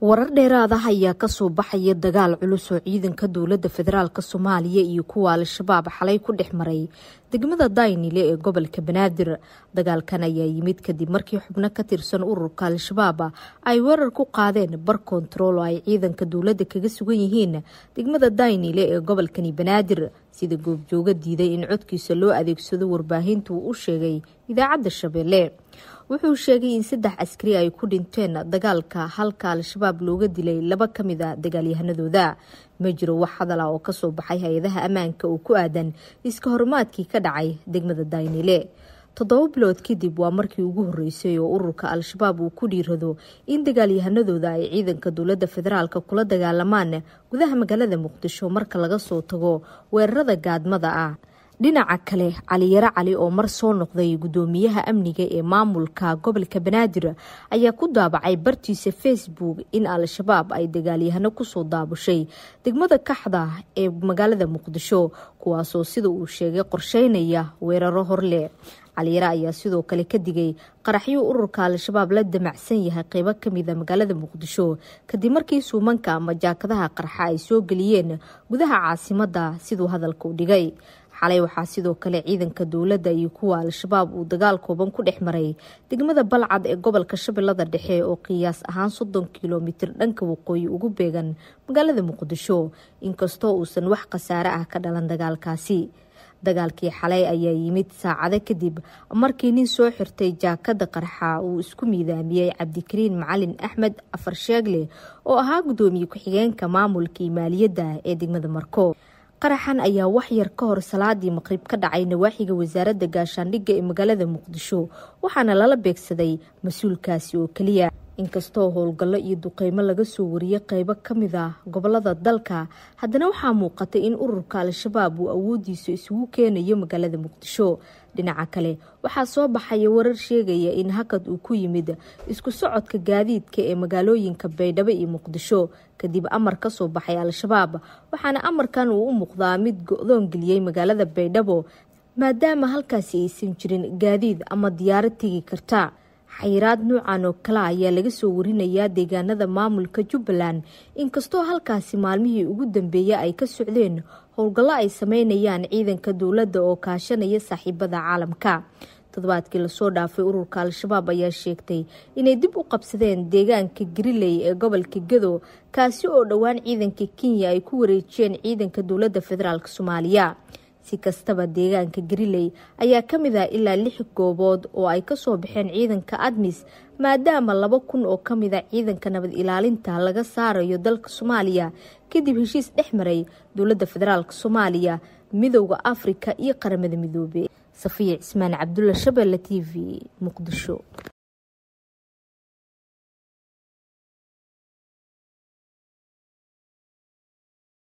warar dheeraadaha ayaa kasoo baxaya dagaal culus oo ciidanka dowladda federaalk soomaaliya iyo kuwa al-shabaab xalay ku dhex maray degmada daynile ee gobolka banaadir dagaalkan ayaa yimid kadib markii xubno ka tirsan ururka al-shabaab ay weerar ku qaadeen bar kontarool oo ay ciidanka dowladda kaga sugan yihiin degmada daynile ee gobolkani banaadir sida goobjooga diiday in codkiisa loo adeegsado warbaahinta uu u sheegay idaacadda shabeelle wuxuu sheegay in saddex askari ay ku dhinteen dagaalka halka al-shabaab looga dilay laba ka mid a dagaalyahanadooda ma jiro wax hadal ah oo kasoo baxay hay-adaha ammaanka oo ku aadan iska hormaadkii ka dhacay degmada daynile toddoba bilood kadib waa markii ugu horreysay oo ururka al-shabaab uu ku dhiirado in dagaalyahanadooda ay ciidanka dowladda federaalka kula dagaalamaan gudaha magaalada muqdisho marka laga soo tago weerarada gaadmada ah dhinaca kale caliyaro cali oo mar soo noqday guddoomiyaha amniga ee maamulka gobolka banaadir ayaa ku daabacay bartiisa facebook in al-shabaab ay dagaalyahano kusoo daabushay degmada kaxda ee magaalada muqdisho kuwaasoo sida uu sheegay qorsheynaya weeraro horleh caliyare ayaa sidoo kale ka digay qaraxyo ururka al-shabaab la damacsan yahay qeybo ka mida ah magaalada muqdisho kadib markii suumanka ama jaakadaha qarxa ay soo geliyeen gudaha caasimadda siduu hadalka u dhigay xalay waxaa sidoo kale ciidanka dowladda iyo kuwa al-shabaab uu dagaal kooban ku dhex maray degmada balcad ee gobolka shabeellada dhexe oo qiyaas ahaan soddon kilomitir dhanka waqooyi ugu beegan magaalada muqdisho inkastoo uusan wax khasaare ah ka dhalan dagaalkaasi dagaalkii xalay ayaa yimid saacado kadib markii nin soo xirtay jaakada qarxa uu isku miidaamiyey cabdikariin macalin axmed afar sheegle oo ahaa gudoomiye ku-xigeenka maamulkii maaliyadda ee degmada marko qaraxan ayaa wax yar ka hor salaadii maqrib ka dhacay nawaaxiga wasaaradda gaashaandhigga ee magaalada muqdisho waxaana lala beegsaday mas-uulkaasi oo keliya inkastoo howlgallo iyo duqeymo laga soo wariyey qeybo mid ah gobollada dalka haddana waxaa muuqatay in ururka al-shabaab uu awooddiisa isugu keenayo magaalada muqdisho dhinaca kale waxaa soo baxaya warar sheegaya in hakad uu ku yimid isku socodka gaadiidka ee magaalooyinka baydhabo iyo muqdisho kadib amar ka soo baxay al-shabaab waxaana amarkan uu u muuqdaa mid go-doon geliyey magaalada baydhabo maadaama halkaasi aysan jirin gaadiid ama diyaarad tegi karta xayiraad nuucan oo kale ayaa laga soo warinayaa deegaanada maamulka jubbaland inkastoo halkaasi maalmihii ugu dambeeyey ay ka socdeen howlgallo ay sameynayaan ciidanka dowladda oo kaashanaya saaxiibada caalamka toddobaadkii lasoo dhaafay ururka al-shabaab ayaa sheegtay inay dib u qabsadeen deegaanka gariley ee gobolka gedo kaasi oo dhowaan ciidanka kenya ay ku wareejiyeen ciidanka dowladda federaalk soomaaliya si kastaba deegaanka gariley ayaa ka mid ah ilaa lix goobood oo ay ka soo baxeen ciidanka admis maadaama laba kun oo ka mid a ah ciidanka nabad ilaalinta laga saarayo dalka soomaaliya kadib heshiis dhex maray dowladda federaalk soomaaliya midowda afrika iyo qaramada midoobe safiya cismaan cabdulla shabeelle t v muqdisho